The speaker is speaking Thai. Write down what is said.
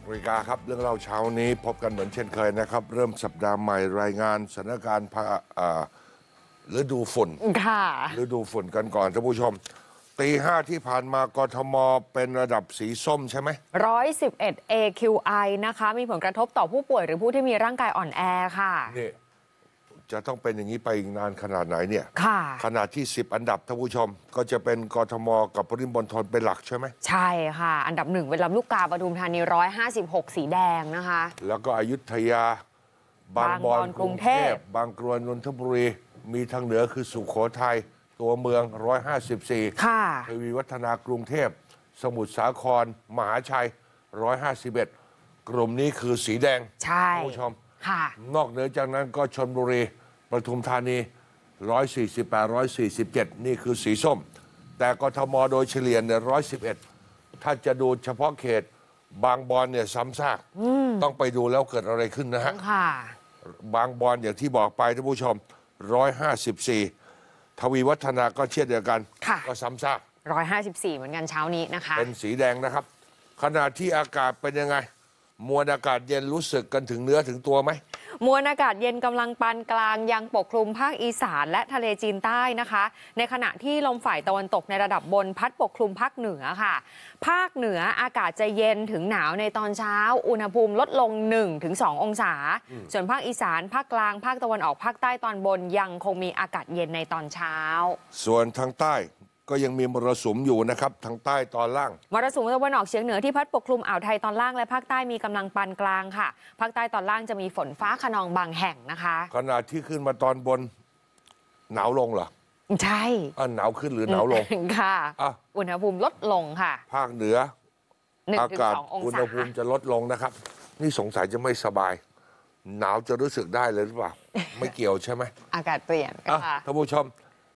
6นาฬิกาครับ เรื่องเล่าเช้านี้พบกันเหมือนเช่นเคยนะครับ เริ่มสัปดาห์ใหม่รายงานสถานการณ์ภาอฤดูฝนค่ะฤดูฝนกันก่อนท่านผู้ชมตีห้าที่ผ่านมากทมเป็นระดับสีส้มใช่ไหมร้อยสิบเอ็ด AQI นะคะ มีผลกระทบต่อผู้ป่วยหรือผู้ที่มีร่างกายอ่อนแอค่ะนี่จะต้องเป็นอย่างนี้ไปอีกนานขนาดไหนเนี่ยขนาดที่ 10 อันดับท่านผู้ชม ก็จะเป็นกทมกับปริมณฑลเป็นหลักใช่ไหม ใช่ค่ะ อันดับหนึ่งเป็นลำลูกกาปทุมธานี156 สีแดงนะคะ แล้วก็อยุธยาบางบอนกรุงเทพ บางกรวนนนทบุรี มีทางเหนือคือสุโขทัย ตัวเมือง 154 ค่ะทวีวัฒนากรุงเทพสมุทรสาครมหาชัย 151 กลุ่มนี้คือสีแดงใช่ท่านผู้ชมนอกเหนือจากนั้นก็ชนบุรีปทุมธานี 148 147 นี่คือสีส้ม แต่กทมโดยเฉลี่ยเนี่ย111 ถ้าจะดูเฉพาะเขตบางบอนเนี่ยซ้ำซากต้องไปดูแล้วเกิดอะไรขึ้นนะฮะบางบอนอย่างที่บอกไปท่านผู้ชม 154 ทวีวัฒนาก็เช่นเดียวกันก็ซ้ำซาก154 เหมือนกันเช้านี้นะคะ เป็นสีแดงนะครับ ขณะที่อากาศเป็นยังไงมวลอากาศเย็นรู้สึกกันถึงเนื้อถึงตัวไหมมวลอากาศเย็นกำลังปานกลางยังปกคลุมภาคอีสานและทะเลจีนใต้นะคะ ในขณะที่ลมฝ่ายตะวันตกในระดับบนพัดปกคลุมภาคเหนือค่ะ ภาคเหนืออากาศจะเย็นถึงหนาวในตอนเช้า อุณหภูมิลดลง1งองศา ส่วนภาคอีสาน ภาคกลางภาคตะวันออกภาคใต้ตอนบนยังคงมีอากาศเย็นในตอนเช้า ส่วนทางใต้ก็ยังมีมรสุมอยู่นะครับ ทางใต้ตอนล่างมรสุมตะวันออกเฉียงเหนือ ที่พัดปกคลุมอ่าวไทยตอนล่างและภาคใต้มีกำลังปานกลางค่ะภาคใต้ตอนล่างจะมีฝนฟ้าขนองบางแห่งนะคะ ขณะที่ขึ้นมาตอนบนหนาวลงเหรอใช่อ่าหนาวขึ้นหรือหนาวลงค่ะอุณหภูมิลดลงค่ะ ภาคเหนือ อากาศอุณหภูมิจะลดลงนะครับ นี่สงสัยจะไม่สบาย หนาวจะรู้สึกได้เลยหรือเปล่า ไม่เกี่ยวใช่ไหมอากาศเปลี่ยนค่ะท่านผู้ชม